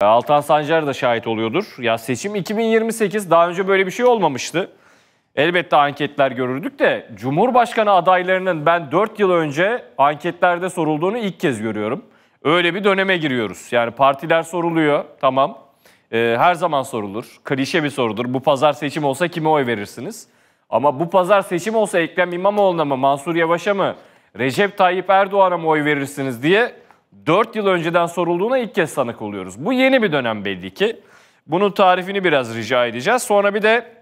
Altan Sancar da şahit oluyordur. Ya seçim 2028 daha önce böyle bir şey olmamıştı. Elbette anketler görürdük de Cumhurbaşkanı adaylarının ben 4 yıl önce anketlerde sorulduğunu ilk kez görüyorum. Öyle bir döneme giriyoruz. Yani partiler soruluyor tamam. Ee, her zaman sorulur. Klişe bir sorudur. Bu pazar seçim olsa kime oy verirsiniz? Ama bu pazar seçim olsa Ekrem İmamoğlu'na mı, Mansur Yavaş'a mı, Recep Tayyip Erdoğan'a mı oy verirsiniz diye 4 yıl önceden sorulduğuna ilk kez tanık oluyoruz. Bu yeni bir dönem belli ki. Bunun tarifini biraz rica edeceğiz. Sonra bir de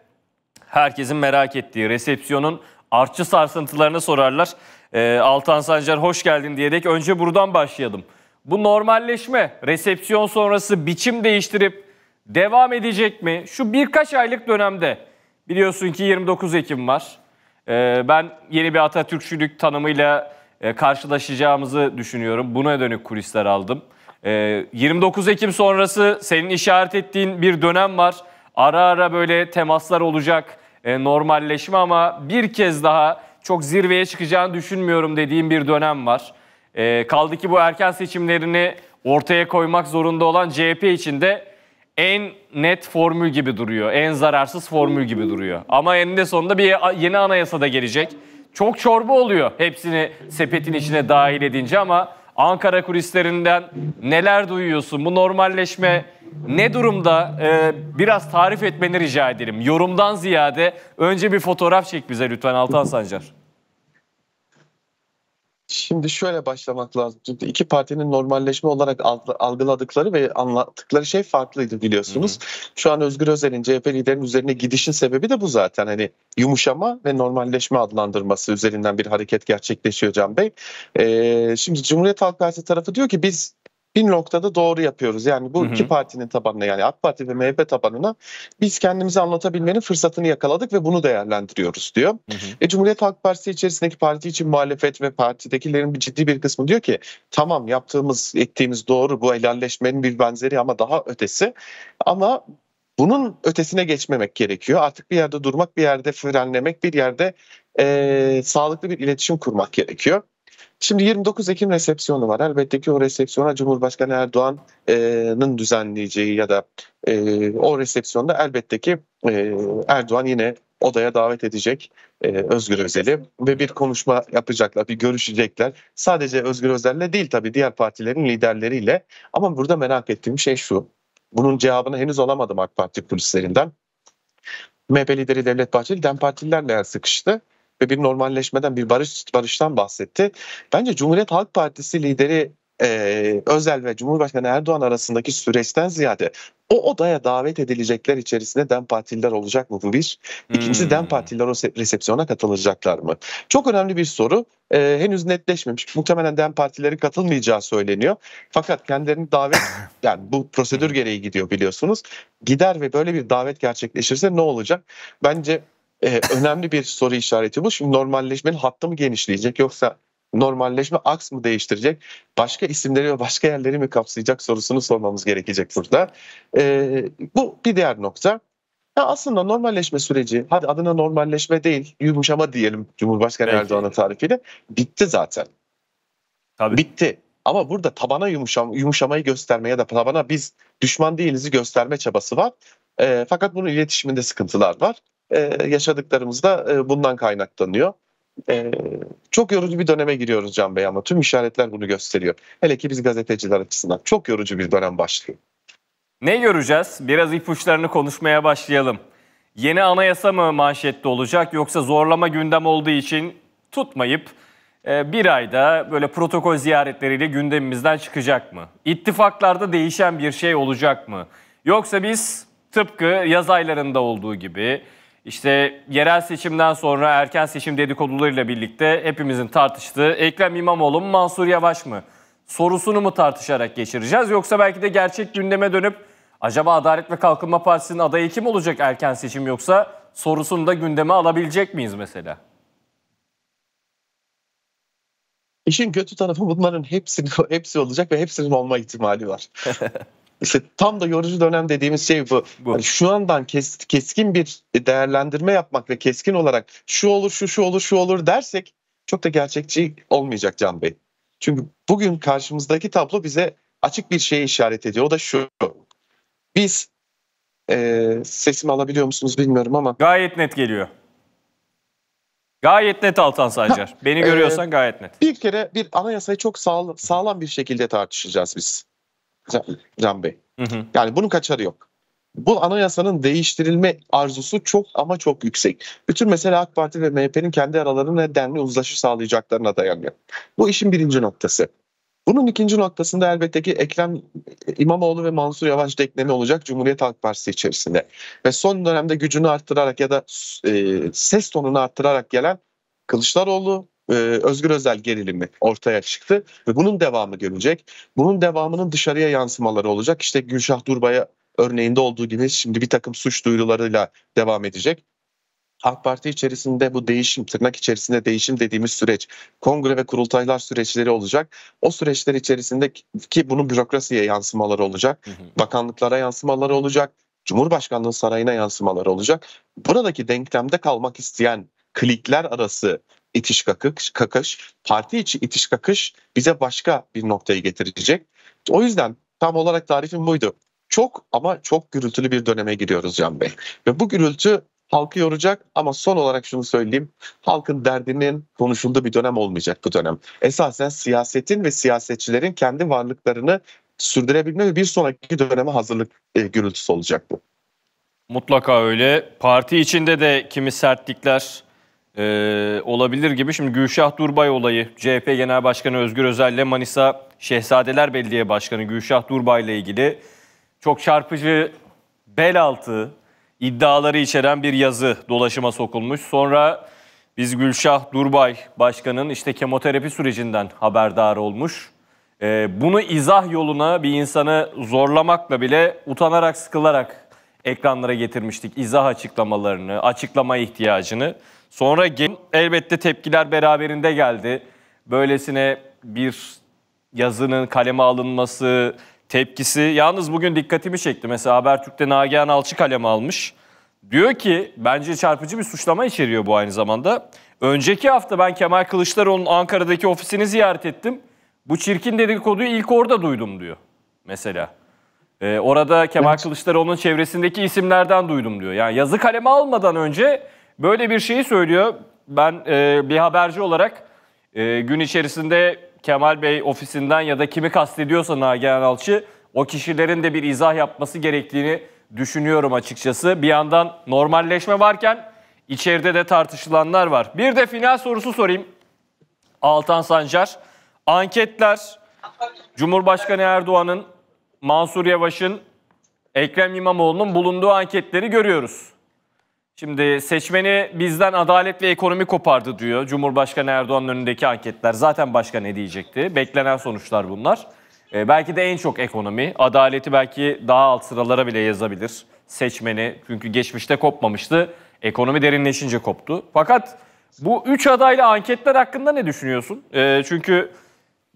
herkesin merak ettiği resepsiyonun artçı sarsıntılarını sorarlar. Ee, Altan Sancar hoş geldin diyerek önce buradan başlayalım. Bu normalleşme resepsiyon sonrası biçim değiştirip devam edecek mi? Şu birkaç aylık dönemde biliyorsun ki 29 Ekim var. Ee, ben yeni bir Atatürkçülük tanımıyla e, karşılaşacağımızı düşünüyorum. Buna dönük kulisler aldım. 29 ee, Ekim sonrası senin işaret ettiğin bir dönem var. Ara ara böyle temaslar olacak, e, normalleşme ama bir kez daha çok zirveye çıkacağını düşünmüyorum dediğim bir dönem var. Ee, kaldı ki bu erken seçimlerini ortaya koymak zorunda olan CHP için de en net formül gibi duruyor. En zararsız formül gibi duruyor. Ama eninde sonunda bir yeni anayasa da gelecek. Çok çorba oluyor hepsini sepetin içine dahil edince ama Ankara kulislerinden neler duyuyorsun? Bu normalleşme ne durumda? Ee, biraz tarif etmeni rica ederim. Yorumdan ziyade önce bir fotoğraf çek bize lütfen Altan Sancar. Şimdi şöyle başlamak lazım. Çünkü iki partinin normalleşme olarak algıladıkları ve anlattıkları şey farklıydı biliyorsunuz. Hı hı. Şu an Özgür Özel'in CHP liderinin üzerine gidişin sebebi de bu zaten. Hani yumuşama ve normalleşme adlandırması üzerinden bir hareket gerçekleşiyor Can Bey. Ee, şimdi Cumhuriyet Halk Partisi tarafı diyor ki biz bir noktada doğru yapıyoruz. Yani bu hı hı. iki partinin tabanına yani AK Parti ve MHP tabanına biz kendimizi anlatabilmenin fırsatını yakaladık ve bunu değerlendiriyoruz diyor. E, Cumhuriyet Halk Partisi içerisindeki parti için muhalefet ve partidekilerin bir ciddi bir kısmı diyor ki tamam yaptığımız ettiğimiz doğru bu helalleşmenin bir benzeri ama daha ötesi. Ama bunun ötesine geçmemek gerekiyor. Artık bir yerde durmak, bir yerde frenlemek, bir yerde e, sağlıklı bir iletişim kurmak gerekiyor. Şimdi 29 Ekim resepsiyonu var. Elbette ki o resepsiyona Cumhurbaşkanı Erdoğan'ın düzenleyeceği ya da e, o resepsiyonda elbette ki e, Erdoğan yine odaya davet edecek e, Özgür Özel'i ve bir konuşma yapacaklar, bir görüşecekler. Sadece Özgür Özel'le değil tabii diğer partilerin liderleriyle. Ama burada merak ettiğim şey şu. Bunun cevabını henüz alamadım AK Parti kulislerinden. MHP lideri Devlet Bahçeli DEM Partililerle sıkıştı ve bir normalleşmeden bir barış barıştan bahsetti. Bence Cumhuriyet Halk Partisi lideri e, Özel ve Cumhurbaşkanı Erdoğan arasındaki süreçten ziyade o odaya davet edilecekler içerisinde DEM Partililer olacak mı bu bir? İkincisi hmm. DEM Partililer o resepsiyona katılacaklar mı? Çok önemli bir soru. E, henüz netleşmemiş. Muhtemelen DEM Partileri katılmayacağı söyleniyor. Fakat kendilerini davet, yani bu prosedür gereği gidiyor biliyorsunuz. Gider ve böyle bir davet gerçekleşirse ne olacak? Bence e, önemli bir soru işareti bu. Şimdi normalleşmenin hattı mı genişleyecek yoksa normalleşme aks mı değiştirecek? Başka isimleri ve başka yerleri mi kapsayacak sorusunu sormamız gerekecek burada. E, bu bir diğer nokta. Ya aslında normalleşme süreci, hadi adına normalleşme değil, yumuşama diyelim Cumhurbaşkanı evet. Erdoğan'ın tarifiyle, bitti zaten. Tabii. Bitti. Ama burada tabana yumuşam, yumuşamayı gösterme ya da tabana biz düşman değilizi gösterme çabası var. E, fakat bunun iletişiminde sıkıntılar var e, yaşadıklarımız da e, bundan kaynaklanıyor. E, çok yorucu bir döneme giriyoruz Can Bey ama tüm işaretler bunu gösteriyor. Hele ki biz gazeteciler açısından çok yorucu bir dönem başlıyor. Ne göreceğiz? Biraz ipuçlarını konuşmaya başlayalım. Yeni anayasa mı manşette olacak yoksa zorlama gündem olduğu için tutmayıp e, bir ayda böyle protokol ziyaretleriyle gündemimizden çıkacak mı? İttifaklarda değişen bir şey olacak mı? Yoksa biz tıpkı yaz aylarında olduğu gibi işte yerel seçimden sonra erken seçim dedikodularıyla birlikte hepimizin tartıştığı Ekrem İmamoğlu mu Mansur Yavaş mı sorusunu mu tartışarak geçireceğiz? Yoksa belki de gerçek gündeme dönüp acaba Adalet ve Kalkınma Partisi'nin adayı kim olacak erken seçim yoksa sorusunu da gündeme alabilecek miyiz mesela? İşin kötü tarafı bunların hepsinin hepsi olacak ve hepsinin olma ihtimali var. İşte tam da yorucu dönem dediğimiz şey bu. bu. Yani şu andan kes, keskin bir değerlendirme yapmak ve keskin olarak şu olur, şu şu olur, şu olur dersek çok da gerçekçi olmayacak Can Bey. Çünkü bugün karşımızdaki tablo bize açık bir şeye işaret ediyor. O da şu. Biz e, sesimi alabiliyor musunuz bilmiyorum ama. Gayet net geliyor. Gayet net Altan Sancar. Beni e, görüyorsan gayet net. Bir kere bir anayasayı çok sağ, sağlam bir şekilde tartışacağız biz. Can, Can Bey. Hı hı. Yani bunun kaçarı yok. Bu anayasanın değiştirilme arzusu çok ama çok yüksek. Bütün mesele AK Parti ve MHP'nin kendi aralarında denli uzlaşı sağlayacaklarına dayanıyor. Bu işin birinci noktası. Bunun ikinci noktasında elbette ki Ekrem İmamoğlu ve Mansur Yavaş denklemi olacak Cumhuriyet Halk Partisi içerisinde. Ve son dönemde gücünü arttırarak ya da e, ses tonunu arttırarak gelen Kılıçdaroğlu, e, Özgür Özel gerilimi ortaya çıktı ve bunun devamı görülecek. Bunun devamının dışarıya yansımaları olacak. İşte Gülşah Durbay'a örneğinde olduğu gibi şimdi bir takım suç duyurularıyla devam edecek. AK Parti içerisinde bu değişim, tırnak içerisinde değişim dediğimiz süreç, kongre ve kurultaylar süreçleri olacak. O süreçler içerisinde ki bunun bürokrasiye yansımaları olacak, bakanlıklara yansımaları olacak, Cumhurbaşkanlığı sarayına yansımaları olacak. Buradaki denklemde kalmak isteyen klikler arası itiş kakış, kakış, parti içi itiş kakış bize başka bir noktaya getirecek. O yüzden tam olarak tarifim buydu. Çok ama çok gürültülü bir döneme giriyoruz Can Bey. Ve bu gürültü halkı yoracak ama son olarak şunu söyleyeyim. Halkın derdinin konuşulduğu bir dönem olmayacak bu dönem. Esasen siyasetin ve siyasetçilerin kendi varlıklarını sürdürebilme ve bir sonraki döneme hazırlık e, gürültüsü olacak bu. Mutlaka öyle. Parti içinde de kimi sertlikler, e, olabilir gibi. Şimdi Gülşah Durbay olayı CHP Genel Başkanı Özgür Özel ile Manisa Şehzadeler Belediye Başkanı Gülşah Durbay ile ilgili çok çarpıcı bel altı iddiaları içeren bir yazı dolaşıma sokulmuş. Sonra biz Gülşah Durbay Başkan'ın işte kemoterapi sürecinden haberdar olmuş. Ee, bunu izah yoluna bir insanı zorlamakla bile utanarak sıkılarak ekranlara getirmiştik izah açıklamalarını, açıklama ihtiyacını. Sonra elbette tepkiler beraberinde geldi. Böylesine bir yazının kaleme alınması, tepkisi. Yalnız bugün dikkatimi çekti. Mesela Habertürk'te Nagihan Alçı kaleme almış. Diyor ki bence çarpıcı bir suçlama içeriyor bu aynı zamanda. Önceki hafta ben Kemal Kılıçdaroğlu'nun Ankara'daki ofisini ziyaret ettim. Bu çirkin dedikoduyu ilk orada duydum diyor mesela. Ee, orada Kemal evet. Kılıçdaroğlu'nun çevresindeki isimlerden duydum diyor. Yani yazı kaleme almadan önce böyle bir şeyi söylüyor. Ben e, bir haberci olarak e, gün içerisinde Kemal Bey ofisinden ya da kimi kastediyorsa Nagihan Alçı o kişilerin de bir izah yapması gerektiğini düşünüyorum açıkçası. Bir yandan normalleşme varken içeride de tartışılanlar var. Bir de final sorusu sorayım. Altan Sancar, anketler Cumhurbaşkanı Erdoğan'ın Mansur Yavaş'ın Ekrem İmamoğlu'nun bulunduğu anketleri görüyoruz. Şimdi seçmeni bizden adalet ve ekonomi kopardı diyor Cumhurbaşkanı Erdoğan'ın önündeki anketler. Zaten başka ne diyecekti? Beklenen sonuçlar bunlar. Ee, belki de en çok ekonomi. Adaleti belki daha alt sıralara bile yazabilir seçmeni. Çünkü geçmişte kopmamıştı. Ekonomi derinleşince koptu. Fakat bu üç adayla anketler hakkında ne düşünüyorsun? Ee, çünkü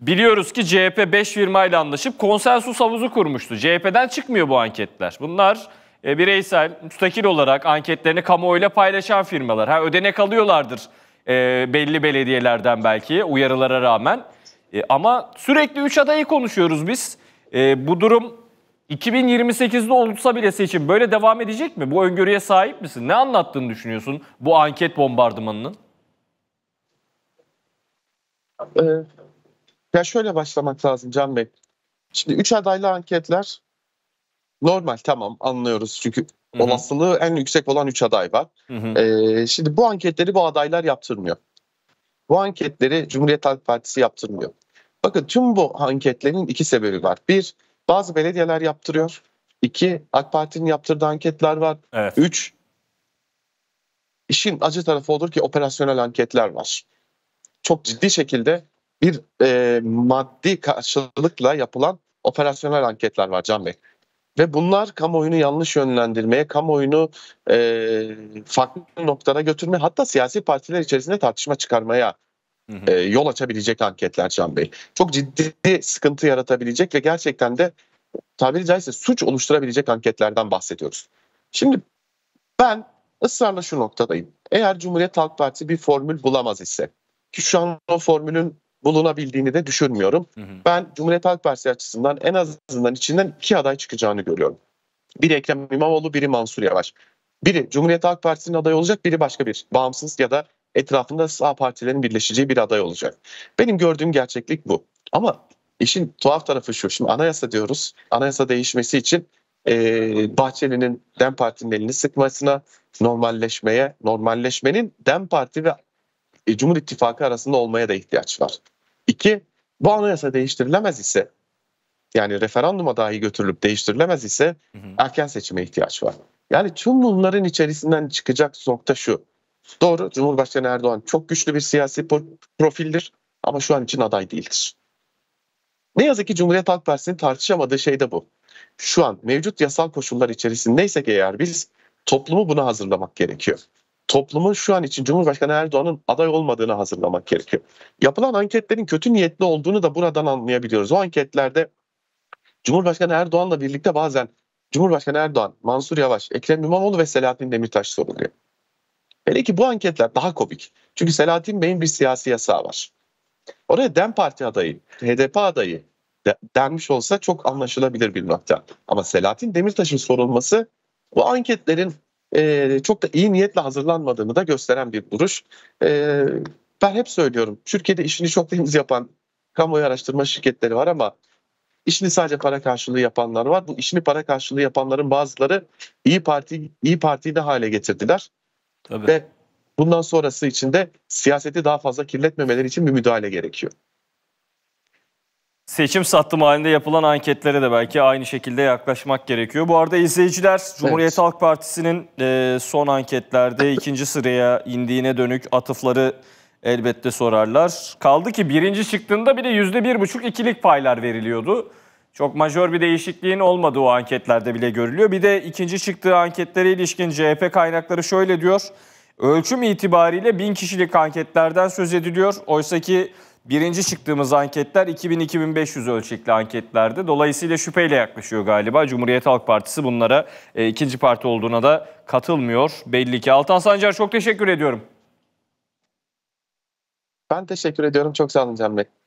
Biliyoruz ki CHP 5 firmayla anlaşıp konsensus havuzu kurmuştu. CHP'den çıkmıyor bu anketler. Bunlar e, bireysel, müstakil olarak anketlerini kamuoyuyla paylaşan firmalar. Ha ödenek alıyorlardır e, belli belediyelerden belki uyarılara rağmen. E, ama sürekli 3 adayı konuşuyoruz biz. E, bu durum 2028'de olursa bile seçim böyle devam edecek mi? Bu öngörüye sahip misin? Ne anlattığını düşünüyorsun bu anket bombardımanının? Evet. Ya şöyle başlamak lazım Can Bey. Şimdi üç adaylı anketler normal tamam anlıyoruz çünkü Hı-hı. olasılığı en yüksek olan üç aday var. Ee, şimdi bu anketleri bu adaylar yaptırmıyor. Bu anketleri Cumhuriyet Halk Partisi yaptırmıyor. Bakın tüm bu anketlerin iki sebebi var. Bir, bazı belediyeler yaptırıyor. İki, AK Parti'nin yaptırdığı anketler var. Evet. Üç, işin acı tarafı olur ki operasyonel anketler var. Çok ciddi şekilde bir e, maddi karşılıkla yapılan operasyonel anketler var Can Bey. Ve bunlar kamuoyunu yanlış yönlendirmeye, kamuoyunu e, farklı noktalara götürmeye, hatta siyasi partiler içerisinde tartışma çıkarmaya E, yol açabilecek anketler Can Bey. Çok ciddi sıkıntı yaratabilecek ve gerçekten de tabiri caizse suç oluşturabilecek anketlerden bahsediyoruz. Şimdi ben ısrarla şu noktadayım. Eğer Cumhuriyet Halk Partisi bir formül bulamaz ise ki şu an o formülün bulunabildiğini de düşünmüyorum. Hı hı. Ben Cumhuriyet Halk Partisi açısından en azından içinden iki aday çıkacağını görüyorum. Biri Ekrem İmamoğlu, biri Mansur Yavaş. Biri Cumhuriyet Halk Partisi'nin adayı olacak, biri başka bir bağımsız ya da etrafında sağ partilerin birleşeceği bir aday olacak. Benim gördüğüm gerçeklik bu. Ama işin tuhaf tarafı şu. Şimdi anayasa diyoruz. Anayasa değişmesi için e, Bahçeli'nin DEM Parti'nin elini sıkmasına, normalleşmeye, normalleşmenin DEM Parti ve e, Cumhur İttifakı arasında olmaya da ihtiyaç var. İki, bu anayasa değiştirilemez ise yani referanduma dahi götürülüp değiştirilemez ise hı erken seçime ihtiyaç var. Yani tüm bunların içerisinden çıkacak nokta şu. Doğru Cumhurbaşkanı Erdoğan çok güçlü bir siyasi profildir ama şu an için aday değildir. Ne yazık ki Cumhuriyet Halk Partisi'nin tartışamadığı şey de bu. Şu an mevcut yasal koşullar içerisindeysek eğer biz toplumu buna hazırlamak gerekiyor toplumun şu an için Cumhurbaşkanı Erdoğan'ın aday olmadığını hazırlamak gerekiyor. Yapılan anketlerin kötü niyetli olduğunu da buradan anlayabiliyoruz. O anketlerde Cumhurbaşkanı Erdoğan'la birlikte bazen Cumhurbaşkanı Erdoğan, Mansur Yavaş, Ekrem İmamoğlu ve Selahattin Demirtaş soruluyor. Hele ki bu anketler daha komik. Çünkü Selahattin Bey'in bir siyasi yasağı var. Oraya DEM Parti adayı, HDP adayı de, denmiş olsa çok anlaşılabilir bir nokta. Ama Selahattin Demirtaş'ın sorulması bu anketlerin e, çok da iyi niyetle hazırlanmadığını da gösteren bir duruş. E, ben hep söylüyorum Türkiye'de işini çok temiz yapan kamuoyu araştırma şirketleri var ama işini sadece para karşılığı yapanlar var. Bu işini para karşılığı yapanların bazıları iyi Parti iyi Parti'yi de hale getirdiler. Tabii. Ve bundan sonrası için de siyaseti daha fazla kirletmemeleri için bir müdahale gerekiyor seçim sattım halinde yapılan anketlere de belki aynı şekilde yaklaşmak gerekiyor. Bu arada izleyiciler Cumhuriyet evet. Halk Partisi'nin e, son anketlerde ikinci sıraya indiğine dönük atıfları elbette sorarlar. Kaldı ki birinci çıktığında bir de yüzde bir buçuk ikilik paylar veriliyordu. Çok majör bir değişikliğin olmadığı o anketlerde bile görülüyor. Bir de ikinci çıktığı anketlere ilişkin CHP kaynakları şöyle diyor. Ölçüm itibariyle bin kişilik anketlerden söz ediliyor. Oysa ki birinci çıktığımız anketler 2000-2500 ölçekli anketlerde. Dolayısıyla şüpheyle yaklaşıyor galiba. Cumhuriyet Halk Partisi bunlara e, ikinci parti olduğuna da katılmıyor belli ki. Altan Sancar çok teşekkür ediyorum. Ben teşekkür ediyorum. Çok sağ olun Can Bey.